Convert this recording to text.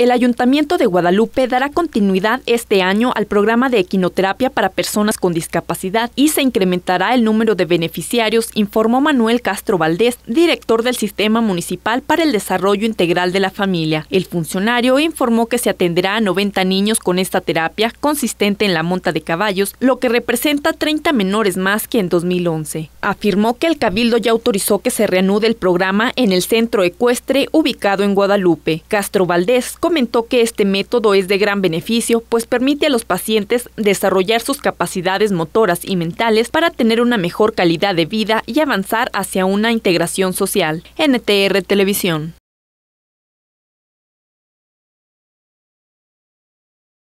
El Ayuntamiento de Guadalupe dará continuidad este año al programa de equinoterapia para personas con discapacidad y se incrementará el número de beneficiarios, informó Manuel Castro Valdés, director del Sistema Municipal para el Desarrollo Integral de la Familia. El funcionario informó que se atenderá a 90 niños con esta terapia, consistente en la monta de caballos, lo que representa 30 menores más que en 2011. Afirmó que el Cabildo ya autorizó que se reanude el programa en el centro ecuestre ubicado en Guadalupe. Castro Valdés comentó que este método es de gran beneficio, pues permite a los pacientes desarrollar sus capacidades motoras y mentales para tener una mejor calidad de vida y avanzar hacia una integración social. NTR Televisión.